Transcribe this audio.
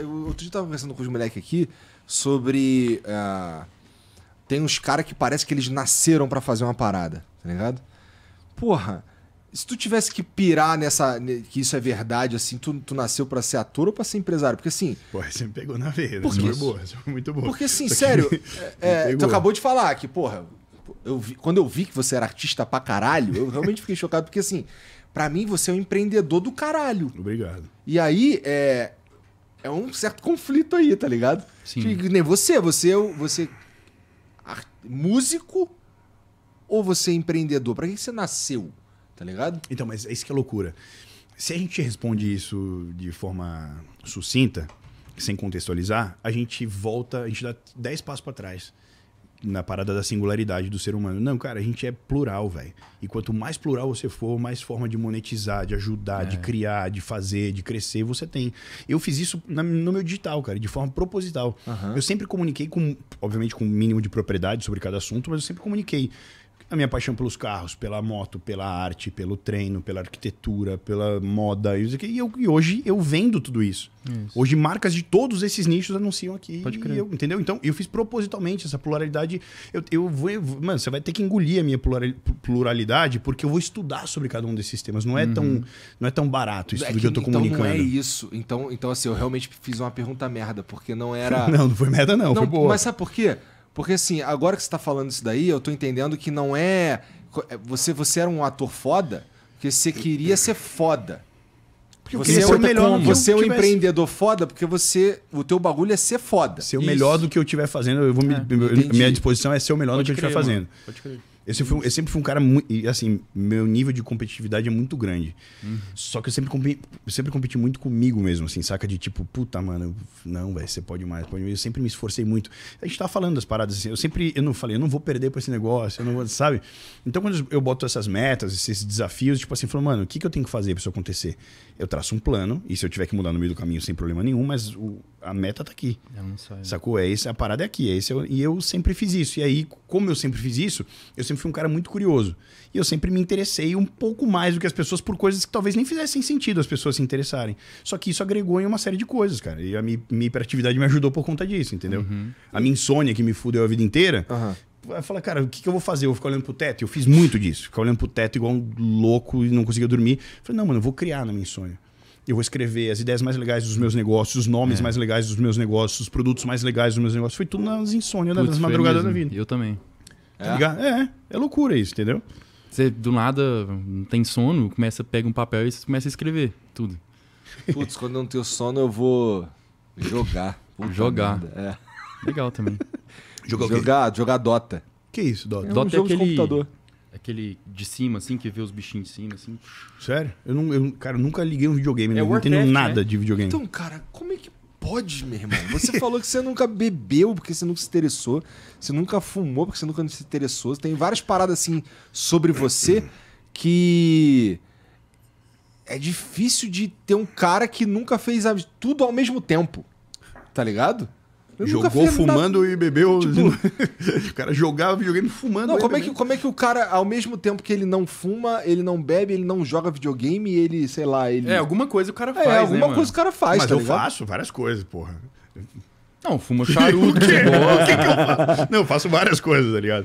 Eu, outro dia eu tava conversando com os moleques aqui sobre. Uh, tem uns caras que parece que eles nasceram para fazer uma parada, tá ligado? Porra, se tu tivesse que pirar nessa. que isso é verdade, assim, tu, tu nasceu para ser ator ou pra ser empresário? Porque assim. Porra, você me pegou na veia, porque, Foi boa, foi muito boa. Porque assim, sério, é, é, tu acabou de falar que, porra, eu vi, quando eu vi que você era artista pra caralho, eu realmente fiquei chocado, porque assim, para mim você é um empreendedor do caralho. Obrigado. E aí, é, é um certo conflito aí, tá ligado? Sim. Tipo, nem você, você, é você é músico ou você é empreendedor? Para que você nasceu? Tá ligado? Então, mas é isso que é loucura. Se a gente responde isso de forma sucinta, sem contextualizar, a gente volta, a gente dá 10 passos para trás na parada da singularidade do ser humano. Não, cara, a gente é plural, velho. E quanto mais plural você for, mais forma de monetizar, de ajudar, é. de criar, de fazer, de crescer você tem. Eu fiz isso na, no meu digital, cara, de forma proposital. Uhum. Eu sempre comuniquei com, obviamente, com o um mínimo de propriedade sobre cada assunto, mas eu sempre comuniquei a minha paixão pelos carros, pela moto, pela arte, pelo treino, pela arquitetura, pela moda. E, eu, e hoje eu vendo tudo isso. isso. Hoje marcas de todos esses nichos anunciam aqui. Pode crer. Eu, entendeu? Então eu fiz propositalmente essa pluralidade. Eu, eu vou. Mano, você vai ter que engolir a minha pluralidade porque eu vou estudar sobre cada um desses temas. Não é, uhum. tão, não é tão barato isso é que, que eu tô então comunicando. Então não é isso. Então, então, assim, eu realmente fiz uma pergunta merda, porque não era. não, não foi merda, não. não foi boa. Mas sabe por quê? Porque assim, agora que você tá falando isso daí, eu tô entendendo que não é. é você, você era um ator foda, porque você queria ser foda. Porque você é o melhor. Você é um empreendedor foda porque você, o teu bagulho é ser foda. Ser o melhor do que eu estiver fazendo, eu vou é, me, minha disposição é ser o melhor Pode do que crer, eu estiver fazendo. Pode crer. Eu sempre, fui, eu sempre fui um cara muito. Assim, meu nível de competitividade é muito grande. Uhum. Só que eu sempre, competi, eu sempre competi muito comigo mesmo, assim, saca? De tipo, puta, mano, não, velho, você pode mais, pode mais. Eu sempre me esforcei muito. A gente tava tá falando das paradas assim. Eu sempre. Eu não falei, eu não vou perder pra esse negócio, eu não vou, sabe? Então, quando eu boto essas metas, esses desafios, tipo assim, falo, mano, o que, que eu tenho que fazer pra isso acontecer? Eu traço um plano, e se eu tiver que mudar no meio do caminho sem problema nenhum, mas o, a meta tá aqui. É Sacou? É, isso a parada é aqui. É isso e eu sempre fiz isso. E aí, como eu sempre fiz isso, eu sempre sempre fui um cara muito curioso. E eu sempre me interessei um pouco mais do que as pessoas por coisas que talvez nem fizessem sentido as pessoas se interessarem. Só que isso agregou em uma série de coisas, cara. E a minha, minha hiperatividade me ajudou por conta disso, entendeu? Uhum. A minha insônia que me fudeu a vida inteira. Uhum. Vai falar, cara, o que, que, eu vou fazer? Eu vou ficar olhando pro teto? Eu fiz muito disso. Ficar olhando pro teto igual um louco e não conseguia dormir. falei, não, mano, eu vou criar na minha insônia. Eu vou escrever as ideias mais legais dos meus negócios, os nomes é. mais legais dos meus negócios, os produtos mais legais dos meus negócios. Foi tudo nas insônias, né, Putz, nas madrugadas da vida. Eu também. Tá é? ligado? É. É loucura isso, entendeu? Você do nada não tem sono, começa, pega um papel e começa a escrever tudo. Putz, quando eu não tenho sono, eu vou jogar. Puta jogar. É. Legal também. jogar, jogar, jogar Dota. Que isso, Dota? É um Dota é jogo é aquele, de computador. Aquele de cima, assim, que vê os bichinhos de cima, assim. Sério? Eu, não, eu cara, eu nunca liguei um videogame, é né? eu não entendo nada né? de videogame. Então, cara, como é que pode, meu irmão. Você falou que você nunca bebeu porque você nunca se interessou. Você nunca fumou porque você nunca se interessou. Tem várias paradas assim sobre você que. É difícil de ter um cara que nunca fez tudo ao mesmo tempo. Tá ligado? Eu Jogou fumando e bebeu. Tipo... o cara jogava videogame fumando. Não, como é, né? que, como é que o cara, ao mesmo tempo que ele não fuma, ele não bebe, ele não joga videogame, ele, sei lá, ele. É, alguma coisa o cara é, faz. É, alguma né, coisa o cara faz. Mas tá eu ligado? faço várias coisas, porra. Não, fumo charuto, o que, o que, que eu faço? Não, eu faço várias coisas, tá ligado?